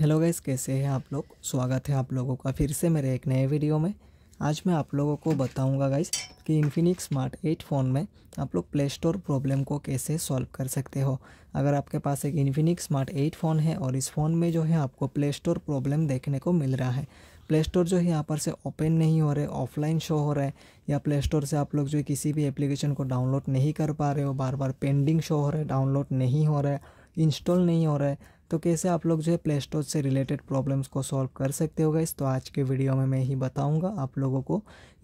hello guys कैसे हैं आप लोग स्वागत है आप लोगों का फिर से मेरे एक नए वीडियो में आज मैं आप लोगों को बताऊंगा गाइस कि इन्फिनिक्स स्मार्ट 8 फ़ोन में आप लोग प्ले स्टोर प्रॉब्लम को कैसे सॉल्व कर सकते हो अगर आपके पास एक इन्फिनिक स्मार्ट 8 फ़ोन है और इस फ़ोन में जो है आपको प्ले स्टोर प्रॉब्लम देखने को मिल रहा है प्ले स्टोर जो है यहाँ पर से ओपन नहीं हो रहे ऑफलाइन शो हो रहा है या प्ले स्टोर से आप लोग जो है किसी भी एप्लीकेशन को डाउनलोड नहीं कर पा रहे हो बार बार पेंडिंग शो हो रहा है डाउनलोड नहीं हो रहा है इंस्टॉल नहीं हो रहा है तो कैसे आप लोग जो है प्ले स्टोर से रिलेटेड प्रॉब्लम्स को सॉल्व कर सकते हो गाइस तो आज के वीडियो में मैं ही बताऊंगा आप लोगों को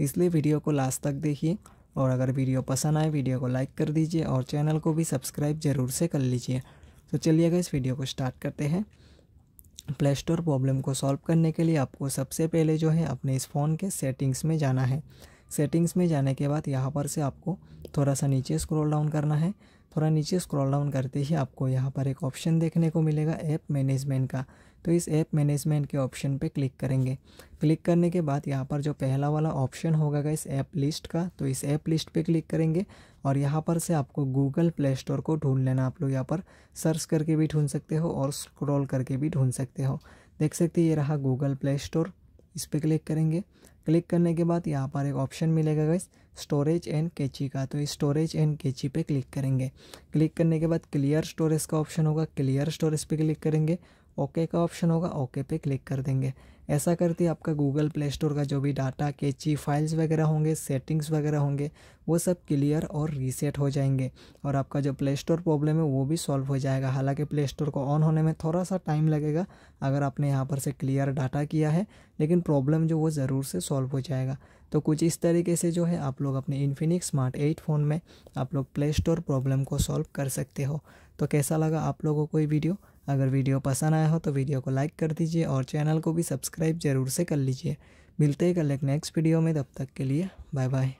इसलिए वीडियो को लास्ट तक देखिए और अगर वीडियो पसंद आए वीडियो को लाइक कर दीजिए और चैनल को भी सब्सक्राइब ज़रूर से कर लीजिए तो चलिएगा इस वीडियो को स्टार्ट करते हैं प्ले स्टोर प्रॉब्लम को सॉल्व करने के लिए आपको सबसे पहले जो है अपने इस फ़ोन के सेटिंग्स में जाना है सेटिंग्स में जाने के बाद यहाँ पर से आपको थोड़ा सा नीचे स्क्रॉल डाउन करना है थोड़ा नीचे स्क्रॉल डाउन करते ही आपको यहाँ पर एक ऑप्शन देखने को मिलेगा ऐप मैनेजमेंट का तो इस ऐप मैनेजमेंट के ऑप्शन पे क्लिक करेंगे क्लिक करने के बाद यहाँ पर जो पहला वाला ऑप्शन होगा इस ऐप लिस्ट का तो इस ऐप लिस्ट पे क्लिक करेंगे और यहाँ पर से आपको गूगल प्ले स्टोर को ढूंढ लेना आप लोग यहाँ पर सर्च करके भी ढूंढ सकते हो और स्क्रॉल करके भी ढूंढ सकते हो देख सकते ये रहा गूगल प्ले स्टोर इस पर क्लिक करेंगे क्लिक करने के बाद यहाँ पर एक ऑप्शन मिलेगा गैस स्टोरेज एंड कैची का तो इस स्टोरेज एंड कैची पे क्लिक करेंगे क्लिक करने के बाद क्लियर स्टोरेज का ऑप्शन होगा क्लियर स्टोरेज पे क्लिक करेंगे ओके का ऑप्शन होगा ओके पे क्लिक कर देंगे ऐसा करते आपका गूगल प्ले स्टोर का जो भी डाटा कैची फाइल्स वगैरह होंगे सेटिंग्स वगैरह होंगे वो सब क्लियर और रीसेट हो जाएंगे और आपका जो प्ले स्टोर प्रॉब्लम है वो भी सॉल्व हो जाएगा हालांकि प्ले स्टोर को ऑन होने में थोड़ा सा टाइम लगेगा अगर आपने यहाँ पर से क्लियर डाटा किया है लेकिन प्रॉब्लम जो वो ज़रूर से सॉल्व हो जाएगा तो कुछ इस तरीके से जो है आप लोग अपने इन्फिनिक स्मार्ट एट फ़ोन में आप लोग प्ले स्टोर प्रॉब्लम को सॉल्व कर सकते हो तो कैसा लगा आप लोगों को ये वीडियो अगर वीडियो पसंद आया हो तो वीडियो को लाइक कर दीजिए और चैनल को भी सब्सक्राइब ज़रूर से कर लीजिए मिलते ही कल एक नेक्स्ट वीडियो में तब तक के लिए बाय बाय